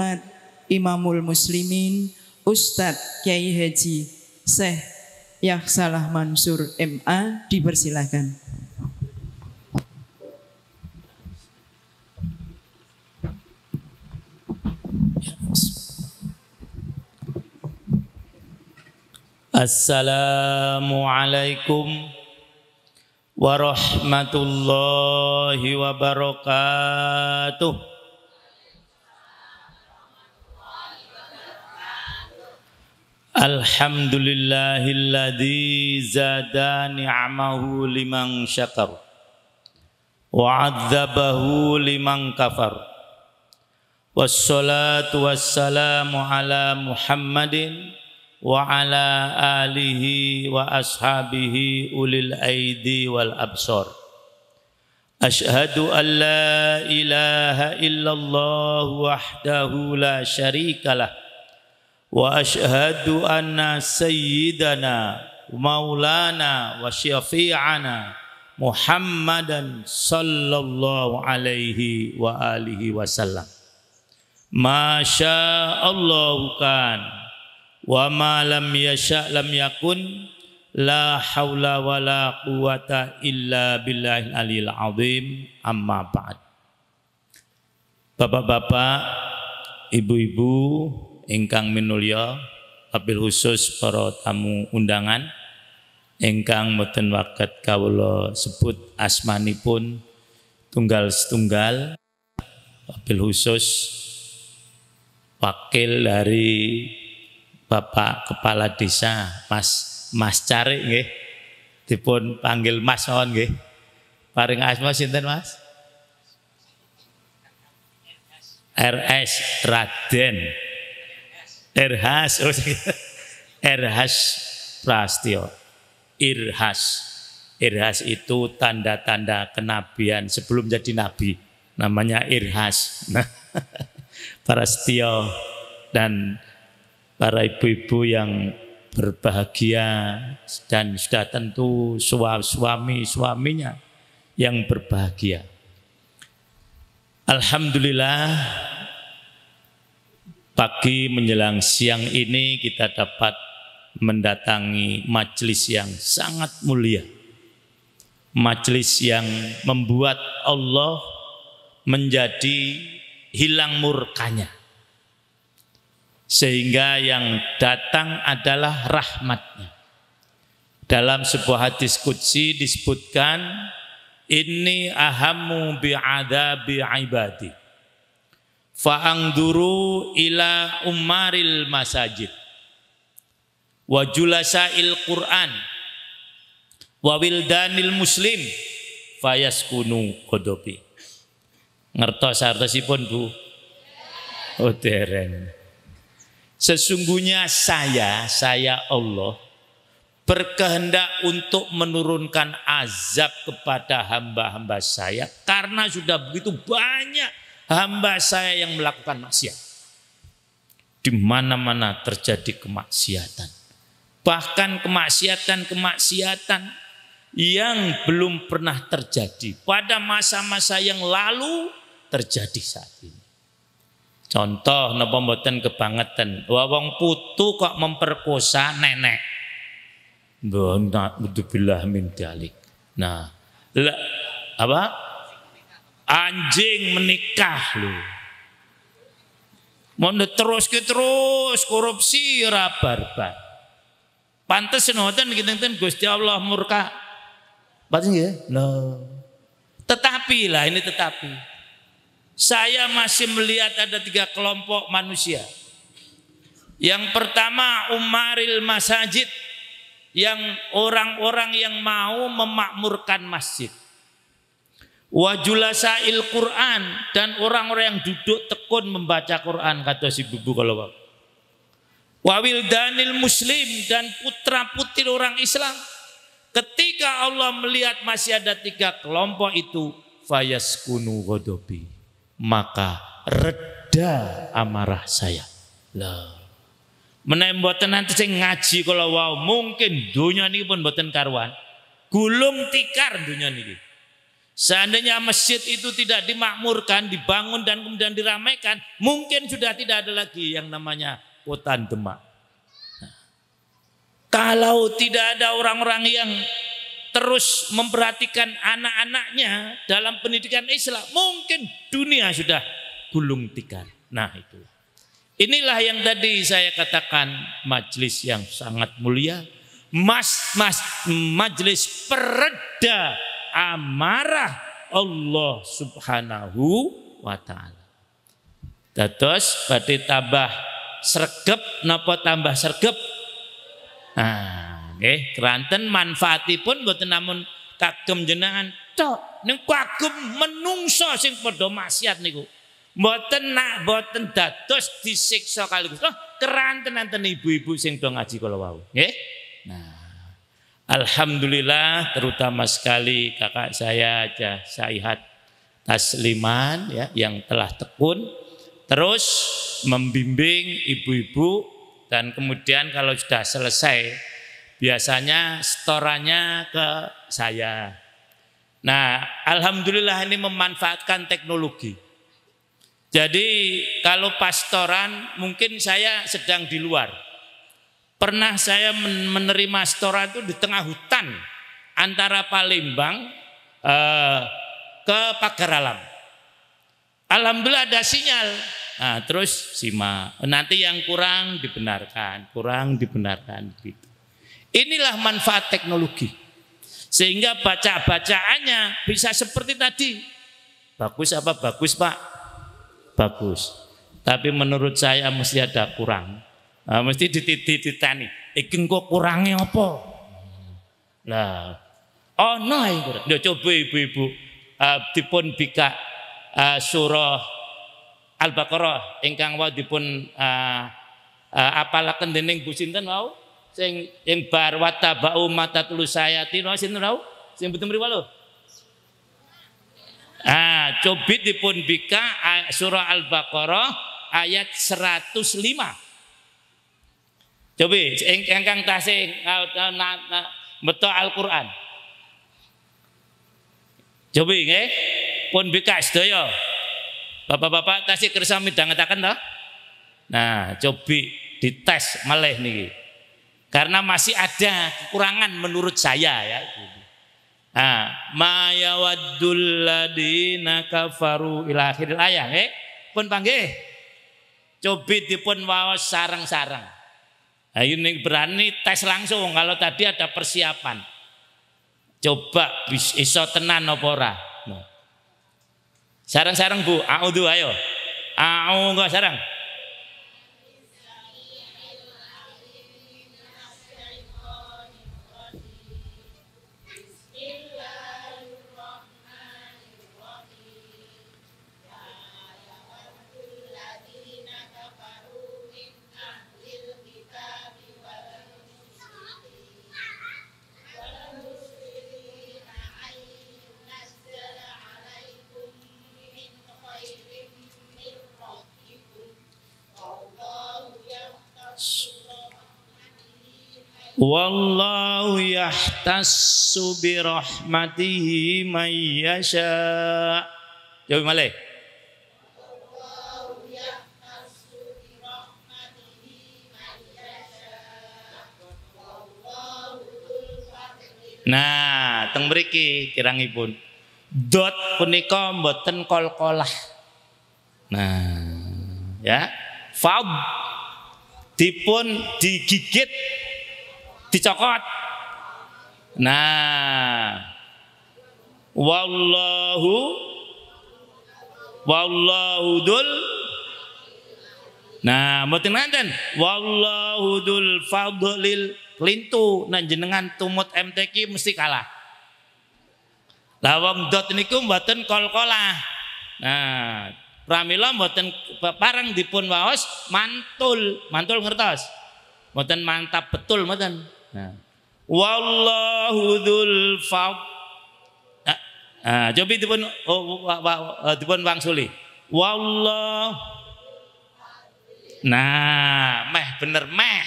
Ahmad, Imamul Muslimin, Ustadz Kiai Haji Syekh Yaksalah Mansur MA dipersilakan. Assalamualaikum warahmatullahi wabarakatuh. الحمد لله الذي زاد نعمه لمن شكر وعذبه لمن كفر والصلاة والسلام على محمد وعلى آله وأصحابه أولي الأيدي والأبصار أشهد أن لا إله إلا الله وحده لا شريك له واشهد ان سيدنا مولانا وشفيعنا محمدا صلى الله عليه واله وسلم ما شاء الله كان وما لم يشاء لم يكن لا حول ولا قوه الا بالله العلي العظيم اما بعد Bapak-bapak, ibu-ibu, ingkang minulya apil khusus para tamu undangan ingkang mboten waket kawula sebut asmanipun tunggal setunggal Apil khusus wakil dari Bapak Kepala Desa Mas Mas Cari nggih dipun panggil Mas mawon nggih paring asma sinten Mas RS Raden Erhas. Oh, Erhas prastio, Irhas. Irhas itu tanda-tanda kenabian sebelum jadi nabi. Namanya Irhas. Nah, prastio dan para ibu-ibu yang berbahagia dan sudah tentu suami suaminya yang berbahagia. Alhamdulillah Pagi menjelang siang ini kita dapat mendatangi majelis yang sangat mulia. Majelis yang membuat Allah menjadi hilang murkanya. Sehingga yang datang adalah rahmatnya. Dalam sebuah hadis kudsi disebutkan, Ini ahamu bi'adabi ibadi Fa'angduru ila umaril masajid wa julasail Qur'an wa wildanil muslim fayaskunu kodopi ngertos hartosipun Bu oh dereng sesungguhnya saya saya Allah berkehendak untuk menurunkan azab kepada hamba-hamba saya karena sudah begitu banyak hamba saya yang melakukan maksiat. Di mana-mana terjadi kemaksiatan. Bahkan kemaksiatan-kemaksiatan yang belum pernah terjadi pada masa-masa yang lalu terjadi saat ini. Contoh napa mboten kebangetan, Wawang putu kok memperkosa nenek. Nah, apa? Anjing menikah lu, Mau terus ke terus korupsi ya rabarbar. Pantes senoten kita Gusti Allah murka. Pantes ya? No. Tetapi lah ini tetapi. Saya masih melihat ada tiga kelompok manusia. Yang pertama umaril masajid yang orang-orang yang mau memakmurkan masjid sa'il Quran dan orang-orang yang duduk tekun membaca Quran kata si bubu kalau bapak. Wawil danil muslim dan putra putri orang Islam. Ketika Allah melihat masih ada tiga kelompok itu, fayas kunu godobi, maka reda amarah saya. Lah. Menaik buatan nanti saya ngaji kalau wow mungkin dunia ini pun buatan karuan. Gulung tikar dunia ini. Seandainya masjid itu tidak dimakmurkan, dibangun dan kemudian diramaikan, mungkin sudah tidak ada lagi yang namanya Kota Demak. Nah, kalau tidak ada orang-orang yang terus memperhatikan anak-anaknya dalam pendidikan Islam, mungkin dunia sudah gulung tikar. Nah itu. Inilah yang tadi saya katakan majelis yang sangat mulia, mas mas majelis pereda amarah Allah Subhanahu wa taala. Dados badhe tambah sregep napa tambah sregep? Nah, nggih, okay. keranten manfaatipun mboten namun kagem jenengan tok ning kagem menungso sing padha maksiat niku. Mboten nak mboten dados disiksa kali Oh, keranten nanten ibu-ibu sing do ngaji kala wau. Nggih. Nah, Alhamdulillah terutama sekali kakak saya aja Saihat Tasliman ya yang telah tekun terus membimbing ibu-ibu dan kemudian kalau sudah selesai biasanya setorannya ke saya. Nah, alhamdulillah ini memanfaatkan teknologi. Jadi kalau pastoran mungkin saya sedang di luar Pernah saya menerima setoran itu di tengah hutan antara Palembang eh, ke Pagar Alam. Alhamdulillah ada sinyal. Nah, terus simak. Nanti yang kurang dibenarkan, kurang dibenarkan gitu. Inilah manfaat teknologi. Sehingga baca-bacaannya bisa seperti tadi. Bagus apa bagus, Pak? Bagus. Tapi menurut saya mesti ada kurang. Nah, mesti dititani. Iki engko kurangnya apa? Lah, ana oh, iku. Ya coba ibu-ibu uh, dipun bika uh, ah, surah Al-Baqarah ingkang wau dipun uh, uh, apalaken dening Bu sinten wau? Sing ing bar watabau mata saya wau sinten wau? Sing betul mriku lho. Ah, cobi dipun bika uh, surah Al-Baqarah ayat 105. Cobi engkang tase beto Al-Qur'an. Coba, eh, pun bekas sedaya. Bapak-bapak tasih kersa katakan dah. Nah, cobi dites malah nih, Karena masih ada kekurangan menurut saya ya. Ah, mayawaddul ladina kafaru ila ayang, eh? Pun panggil. Coba dipun wawas sarang-sarang. Ayo iya, nih berani tes langsung kalau tadi ada persiapan. Coba iso tenan apa ora? Nah. Sarang-sarang Bu, audu ayo. Audu sarang. Wallahu yahtassu bi rahmatihi may yasha. Jawab malai. Nah, teng mriki kirangipun. Dot punika mboten kol-kolah. Nah, ya. Fab dipun digigit dicokot. Nah, wallahu wallahu dul Nah, mboten nanti, Wallahu dul fadlil lintu nah jenengan tumut MTQ mesti kalah. Lawang dot niku mboten kol-kolah. Nah, pramila mboten parang dipun waos mantul, mantul ngertos. Mboten mantap betul mboten. Nah. Wallahu dzul fadl. Ah, jobi ah, dipun oh, eh, dipun wangsuli. Wallah. Nah, meh bener meh.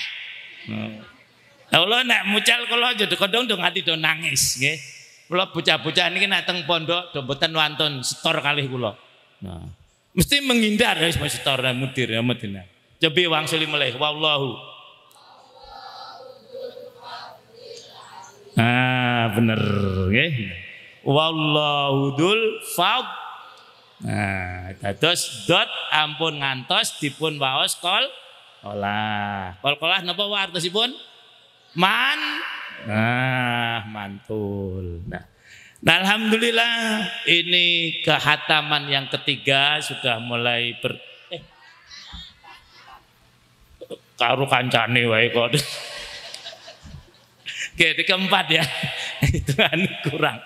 Allah hmm. nak mucal kula jadi kodong dong hati do nangis nggih. Kula bocah-bocah niki nak teng pondok do mboten wonten setor kali kula. Nah. Mesti menghindar wis setor mudir ya Madinah. Jobi wangsuli mulai wallahu Ah, bener, ya. Okay. Wallahu dul fad. Nah, dados dot ampun ngantos dipun waos kol olah. Kol kolah napa wartosipun? Man. Nah, mantul. Nah. Nah, alhamdulillah ini kehataman yang ketiga sudah mulai ber eh. karu kancane wae kok. Oke, di keempat ya. Itu kan kurang.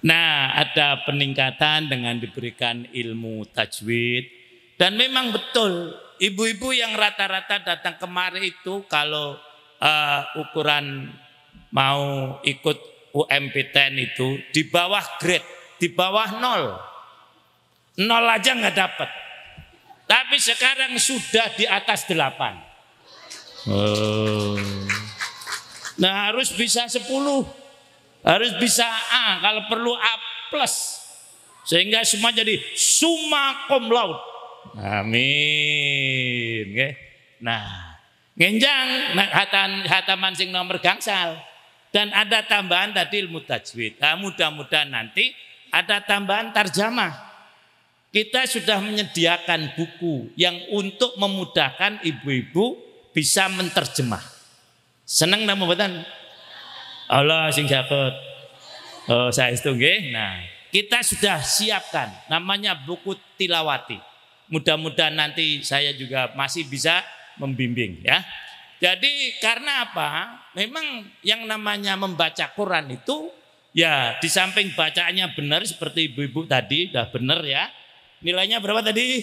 Nah, ada peningkatan dengan diberikan ilmu tajwid. Dan memang betul, ibu-ibu yang rata-rata datang kemari itu kalau uh, ukuran mau ikut UMPTN itu di bawah grade, di bawah nol. Nol aja nggak dapat. Tapi sekarang sudah di atas delapan. Oh. Nah harus bisa 10. Harus bisa A, kalau perlu A plus. Sehingga semua jadi summa cum laude. Amin. Okay. Nah, ngenjang nah, Hata hataman sing nomor gangsal. Dan ada tambahan tadi ilmu tajwid. Nah, mudah-mudahan nanti ada tambahan tarjamah. Kita sudah menyediakan buku yang untuk memudahkan ibu-ibu bisa menterjemah. Seneng namun betan Allah sing caket. Oh, saya itu Nah, kita sudah siapkan namanya buku tilawati. Mudah-mudahan nanti saya juga masih bisa membimbing ya. Jadi karena apa? Memang yang namanya membaca Quran itu ya di samping bacaannya benar seperti ibu-ibu tadi udah benar ya. Nilainya berapa tadi?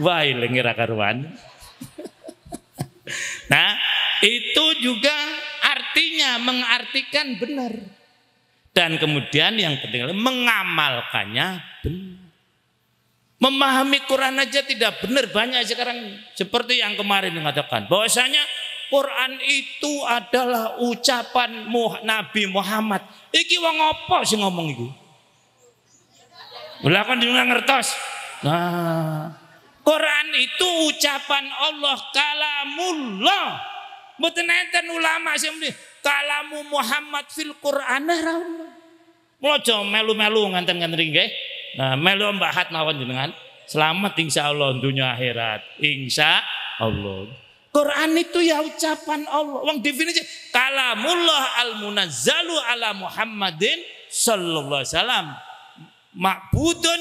Wah, lengira nah, itu juga artinya mengartikan benar. Dan kemudian yang penting mengamalkannya benar. Memahami Quran aja tidak benar banyak sekarang seperti yang kemarin mengatakan bahwasanya Quran itu adalah ucapan Nabi Muhammad. Iki wong apa sih ngomong itu? belakang kan kon ngertos. Nah, Quran itu ucapan Allah kalamullah. Mboten enten ulama sing kalamu Muhammad fil Qur'an nah, raun. Mula aja melu-melu nganteng nganteng nggih. Nah, melu Mbak Hat mawon jenengan. Selamat insya Allah dunia akhirat. Insya Allah. Quran itu ya ucapan Allah. Wong definisi kalamullah al-munazzalu ala Muhammadin sallallahu alaihi wasallam. Ma'budun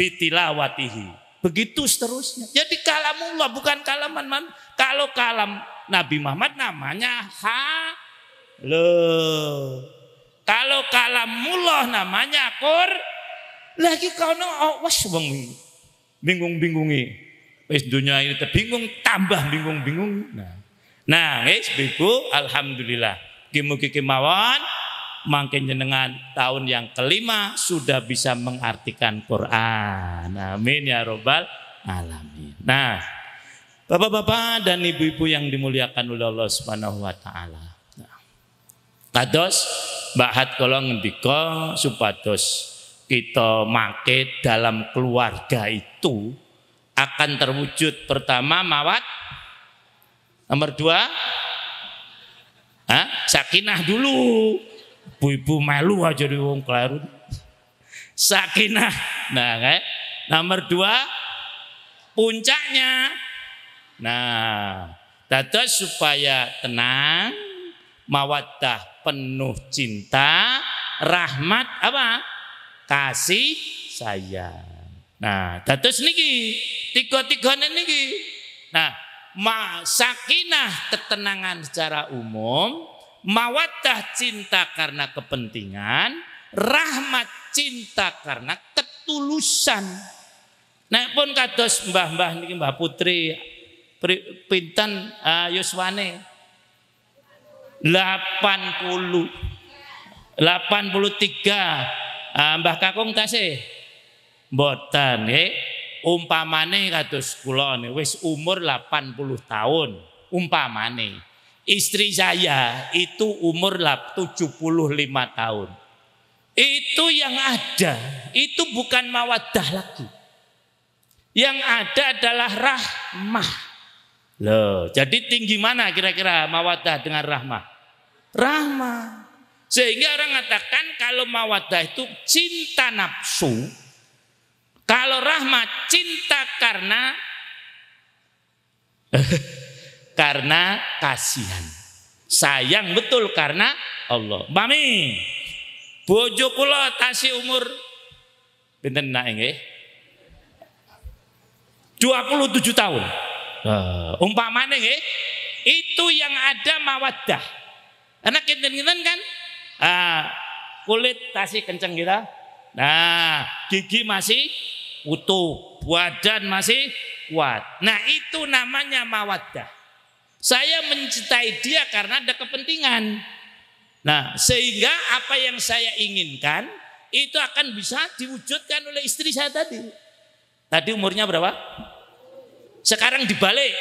fitilawatihi. Begitu seterusnya. Jadi kalamullah bukan kalaman man. Kalau kalam Nabi Muhammad namanya ha Kalau kalamullah namanya Qur. Lagi kau kono awas oh, bang bingung-bingungi. Wis dunia ini terbingung tambah bingung-bingung. Nah, nah wis biku alhamdulillah. Kimu kiki kemawon mangke jenengan tahun yang kelima sudah bisa mengartikan Quran. Amin ya robbal alamin. Nah, Bapak-bapak dan ibu-ibu yang dimuliakan oleh Allah Subhanahu wa taala. Kados bahat kula ngendika supados kita make dalam keluarga itu akan terwujud pertama mawat nomor dua Hah? sakinah dulu bu ibu malu aja di wong kelarun sakinah nah nomor dua puncaknya Nah, dados supaya tenang, mawaddah penuh cinta, rahmat apa? Kasih sayang. Nah, dados niki tiga-tigane niki. Nah, ma sakinah ketenangan secara umum, mawaddah cinta karena kepentingan, rahmat cinta karena ketulusan. nah, pun kados mbah-mbah niki Mbah Putri pinten uh, ah, yuswane 80 83 uh, Mbah Kakung tasih mboten nggih umpamane kados kula wis umur 80 tahun umpamane istri saya itu umur 75 tahun itu yang ada itu bukan mawadah lagi yang ada adalah rahmah Loh, jadi tinggi mana kira-kira mawadah dengan rahmah? Rahmah. Sehingga orang mengatakan kalau mawadah itu cinta nafsu, kalau rahmah cinta karena karena kasihan. Sayang betul karena Allah. Mami, bojo kula tasi umur pinten nak nggih? 27 tahun. Uh, umpamanya nggih, itu yang ada mawaddah. Karena kinten-kinten kan uh, kulit masih kenceng kita. Gitu. Nah, gigi masih utuh, badan masih kuat. Nah, itu namanya mawaddah. Saya mencintai dia karena ada kepentingan. Nah, sehingga apa yang saya inginkan itu akan bisa diwujudkan oleh istri saya tadi. Tadi umurnya berapa? Sekarang dibalik.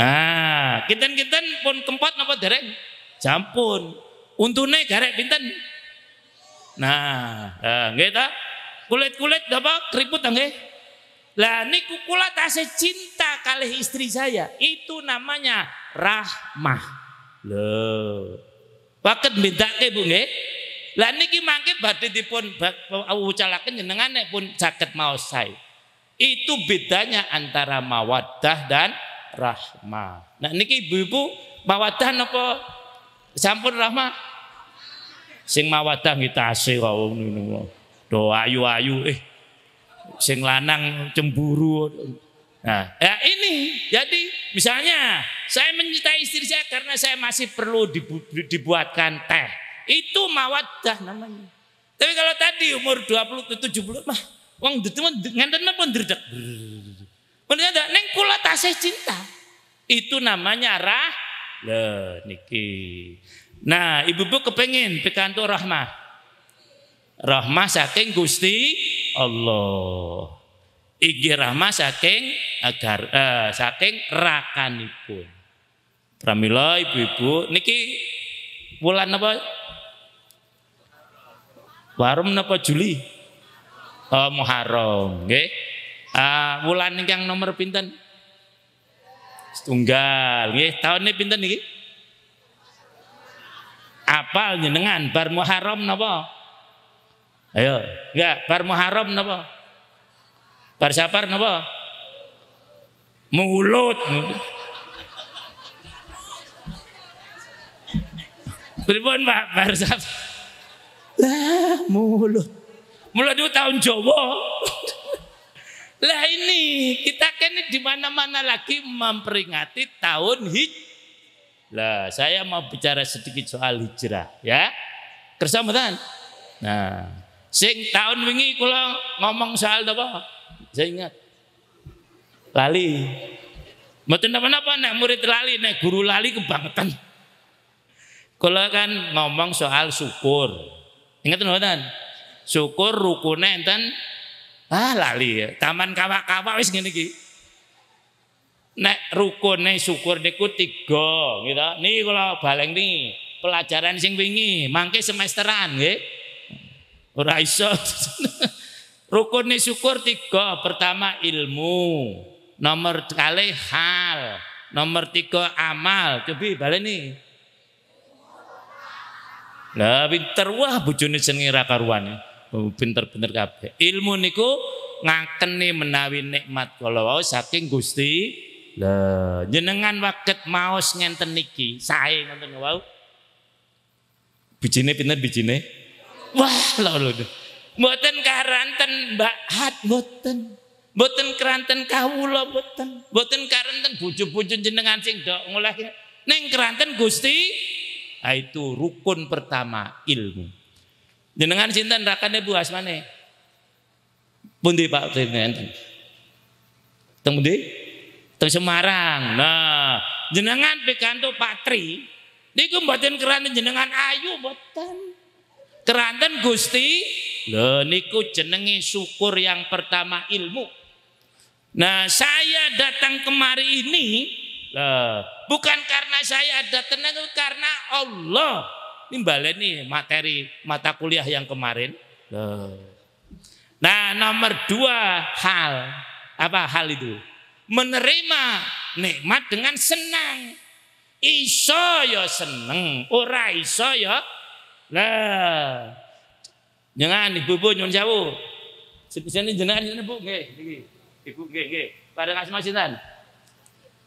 Ah, kinten-kinten pun kempat apa derek? Jampun. Untune garek pinten? Nah, eh, nggih ta? Kulit-kulit apa keriput nggih? Lah niku kula tasih cinta kalih istri saya. Itu namanya rahmah. Loh. Paket bintake Bu nggih? Lah niki mangke badhe dipun ucalaken jenengan nek pun jaket maos sae. Itu bedanya antara mawaddah dan rahmah. Nah niki ibu-ibu mawaddah napa? sampun rahmah? Sing mawaddah kita asih kok Do ayu-ayu eh sing lanang cemburu. Nah, ya ini jadi misalnya saya mencintai istri saya karena saya masih perlu dibu dibuatkan teh. Itu mawaddah namanya. Tapi kalau tadi umur 20 ke 70 mah Wong ngenten pun dredeg. Ternyata neng kula tasih cinta. Itu namanya rah le niki. Nah, ibu-ibu kepengen pikantuk rahmah. Rahmah saking Gusti Allah. Igi rahmah saking agar eh, saking rakanipun. Pramila ibu-ibu niki bulan apa? Warum napa Juli? Oh, Muharram, nggih. Ah, wulan nomor pinten? tunggal, nggih. Taune pinten niki? Apal jenengan bar Muharram napa? Ayo, enggak bar Muharram napa? Bar Safar napa? Mulut. Pripun Pak Bar Safar? Lah, mulut mulai dua tahun Jawa. lah ini kita kan di mana-mana lagi memperingati tahun hij. Lah saya mau bicara sedikit soal hijrah ya. Kersa Nah, sing tahun wingi kula ngomong soal apa? Saya ingat. Lali. Mboten napa-napa nek murid lali nek guru lali kebangetan. Kula kan ngomong soal syukur. Ingat mboten? Syukur rukune enten ah lali ya. Taman kawak-kawak wis ngene iki. Nek rukune syukur niku tiga gitu. nih kalau baleng nih pelajaran sing wingi mangke semesteran nggih. Ora iso. Rukun syukur tiga. Pertama ilmu. Nomor kali hal. Nomor tiga amal. Cobi balik nih. Lah pinter wah bujuni jenenge ra Oh, pinter-pinter kabeh. Ilmu niku ngakeni menawi nikmat walau wau saking Gusti. Lah jenengan waket maos ngenten niki, sae ngoten wau. Bijine pinter bijine? Wah, lho lho. Mboten karanten Mbak Hat mboten. Mboten keranten kawula mboten. Mboten karanten bojo-bojo jenengan sing dok ngoleh. Ning keranten Gusti. Nah, itu rukun pertama ilmu. Jenengan cinta ne Bu Asmane. Pundi Pak Tenten? Teng pundi? Teng Semarang. Nah, jenengan pikantuk Tri, niku mboten keranten jenengan ayu mboten. Keranten Gusti lho niku jenenge syukur yang pertama ilmu. Nah, saya datang kemari ini lah bukan karena saya ada tenang karena Allah ini nih materi mata kuliah yang kemarin. Nah. nah nomor dua hal apa hal itu menerima nikmat dengan senang. Iso ya seneng, ora iso ya lah. Jangan ibu ibu nyun jauh. Sepisan ini jenengan ini bu, nggih, ibu nggih nggih. Pada kasih masinan.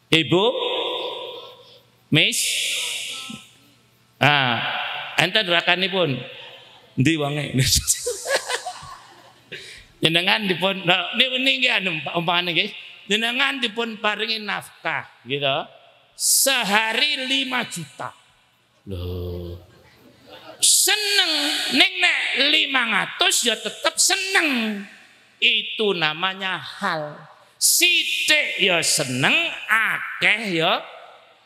Ibu, Miss, ah, Enten pun di wangi. Jenengan dipun nah, niku anu, niki umpamane nggih. Jenengan dipun paringi nafkah gitu. Sehari lima juta. Loh. Seneng neng nek ratus ya tetap seneng. Itu namanya hal. Sidik ya seneng, akeh ya.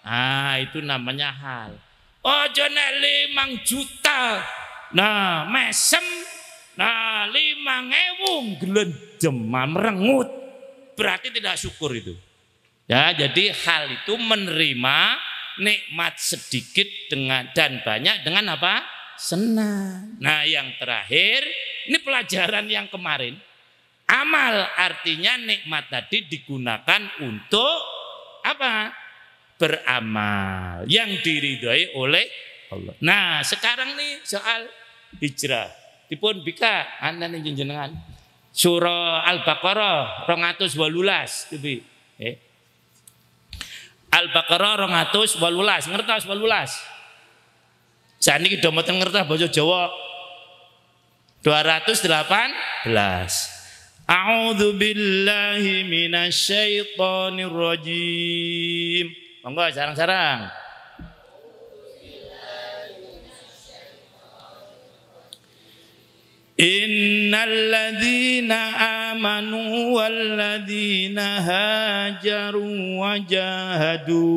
Ah, itu namanya hal. Ojo nek limang juta. Nah, mesem. Nah, lima Gelen jemam rengut. Berarti tidak syukur itu. Ya, jadi hal itu menerima nikmat sedikit dengan dan banyak dengan apa? Senang. Nah, yang terakhir ini pelajaran yang kemarin. Amal artinya nikmat tadi digunakan untuk apa? beramal yang diridhoi oleh Allah. Nah, sekarang nih soal hijrah. Dipun bika anda nih jenengan. Surah Al-Baqarah 218 lebih. Eh. Al-Baqarah 218, ngertos 18. ini dompet mau ngertos bahasa Jawa. 218. A'udzu billahi minasy rajim. Monggo sarang-sarang. Innalladzina amanu walladzina hajaru wa jahadu.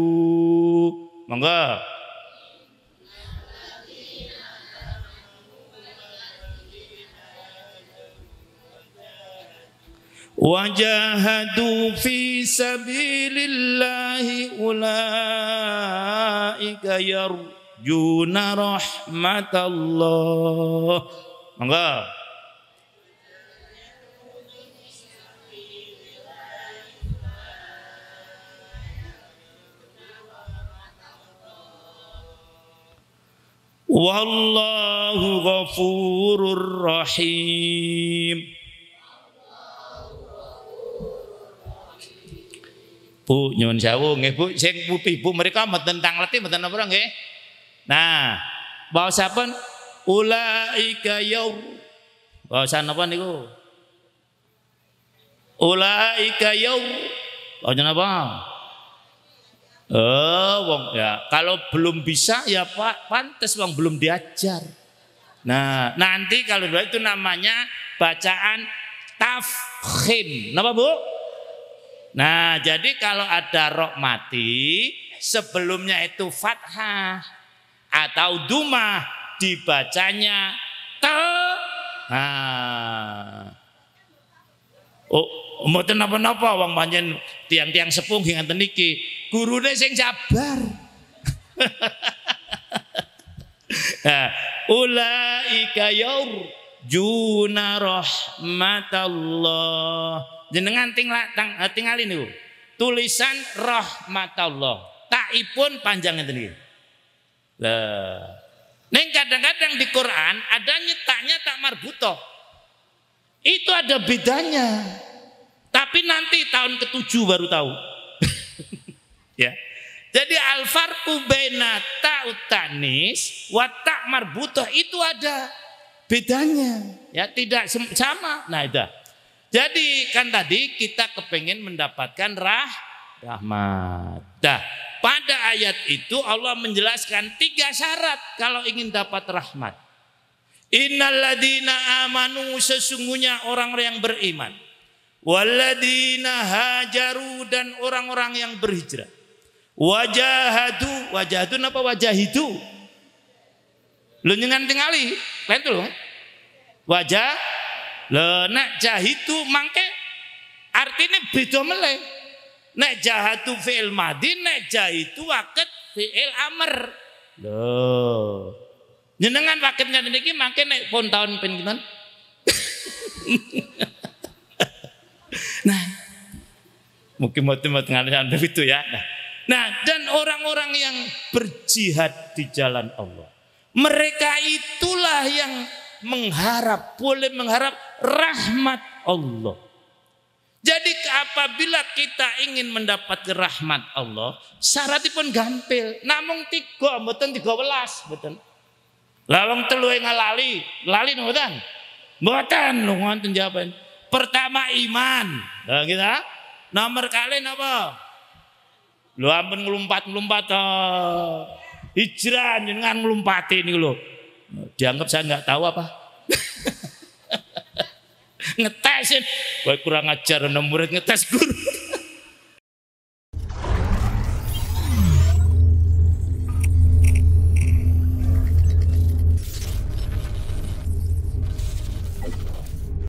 وجاهدوا في سبيل الله أولئك يرجون رحمة الله Mangga. Wallahu ghafurur rahim. Bu nyuwun sewu nggih Bu sing putih Bu mereka mboten tangleti mboten apa nggih. Nah, waosaipun ulaika yaur. Waosan apa niku? Ulaika yaur. Waosan oh, apa? Oh, wong ya. Kalau belum bisa ya Pak, pantas wong belum diajar. Nah, nanti kalau itu namanya bacaan tafkhim. Napa, Bu? Nah, jadi kalau ada mati sebelumnya itu fathah atau duma dibacanya te. Nah. Oh, mboten napa-napa wong panjen tiang-tiang sepung teniki guru Gurune sing sabar. nah, ulaika yaur juna rahmatallah jenengan tinggal ting, eh, tingalin Tulisan rahmatullah. Taipun ipun panjangnya niki. Neng kadang-kadang di Quran ada nyetaknya tak marbuto. Itu ada bedanya. Tapi nanti tahun ketujuh baru tahu. ya. Jadi alfarku baina ta'utanis wa watak marbutoh itu ada bedanya. Ya tidak sama. Nah itu. Jadi kan tadi kita kepengen mendapatkan rah, rahmat. Dah, pada ayat itu Allah menjelaskan tiga syarat kalau ingin dapat rahmat. Innaladina amanu sesungguhnya orang yang beriman. Waladina hajaru dan orang-orang yang berhijrah. Wajahadu, wajahadu apa kan? wajah Lu nyengan tingali, lain tuh Wajah nak nek jahitu mangke artinya beda meleh. Nek jahatu fi'il madhi, nek jahitu waket fi'il amr. Loh. Jenengan waket ngene iki mangke nek pun taun pin kinten. nah, mungkin motivasi ngalahan itu ya. Nah, nah dan orang-orang yang berjihad di jalan Allah, mereka itulah yang mengharap, boleh mengharap rahmat Allah. Jadi apabila kita ingin mendapat rahmat Allah, syarat syaratipun gampil. Namun tiga, betul tiga belas, betul. Lalu telu yang lali, lali nungutan. Mboten, lu ngonten jawaban. Pertama iman, nah, kita. Gitu, Nomor kalian apa? Lu ampun ngelumpat-ngelumpat. Oh. Hijrah jenengan ngelumpati ini lu. Dianggap saya nggak tahu apa. Ngetesin. Baik kurang ajar enam murid ngetes guru.